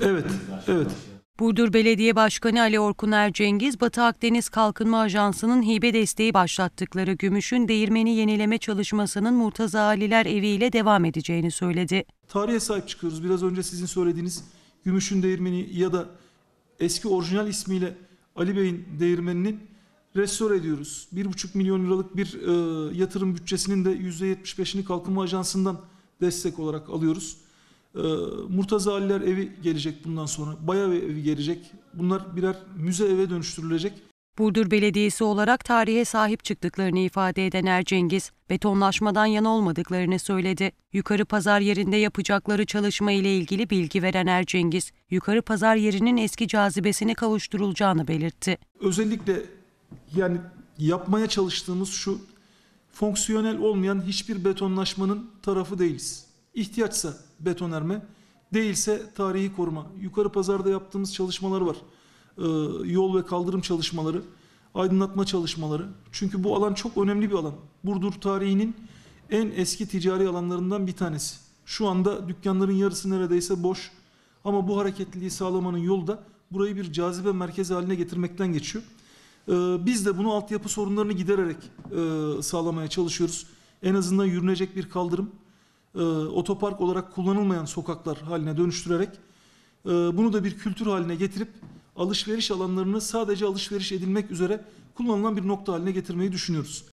Evet, evet. Burdur Belediye Başkanı Ali Orkun Cengiz, Batı Akdeniz Kalkınma Ajansı'nın hibe desteği başlattıkları Gümüş'ün değirmeni yenileme çalışmasının Murtaza Aliler Evi ile devam edeceğini söyledi. Tarihe sahip çıkıyoruz. Biraz önce sizin söylediğiniz Gümüş'ün değirmeni ya da eski orijinal ismiyle Ali Bey'in değirmeninin restore ediyoruz. 1,5 milyon liralık bir e, yatırım bütçesinin de %75'ini Kalkınma Ajansı'ndan destek olarak alıyoruz. Ee, Murtaza Aliler evi gelecek bundan sonra. Bayağı evi gelecek. Bunlar birer müze eve dönüştürülecek. Burdur Belediyesi olarak tarihe sahip çıktıklarını ifade eden Ercengiz, betonlaşmadan yana olmadıklarını söyledi. Yukarı pazar yerinde yapacakları çalışma ile ilgili bilgi veren Ercengiz, yukarı pazar yerinin eski cazibesini kavuşturulacağını belirtti. Özellikle yani yapmaya çalıştığımız şu fonksiyonel olmayan hiçbir betonlaşmanın tarafı değiliz ihtiyaçsa betonarme, değilse tarihi koruma. Yukarı pazarda yaptığımız çalışmalar var. Ee, yol ve kaldırım çalışmaları, aydınlatma çalışmaları. Çünkü bu alan çok önemli bir alan. Burdur tarihinin en eski ticari alanlarından bir tanesi. Şu anda dükkanların yarısı neredeyse boş. Ama bu hareketliliği sağlamanın yolu da burayı bir cazibe merkezi haline getirmekten geçiyor. Ee, biz de bunu altyapı sorunlarını gidererek e, sağlamaya çalışıyoruz. En azından yürünecek bir kaldırım, e, otopark olarak kullanılmayan sokaklar haline dönüştürerek e, bunu da bir kültür haline getirip alışveriş alanlarını sadece alışveriş edilmek üzere kullanılan bir nokta haline getirmeyi düşünüyoruz.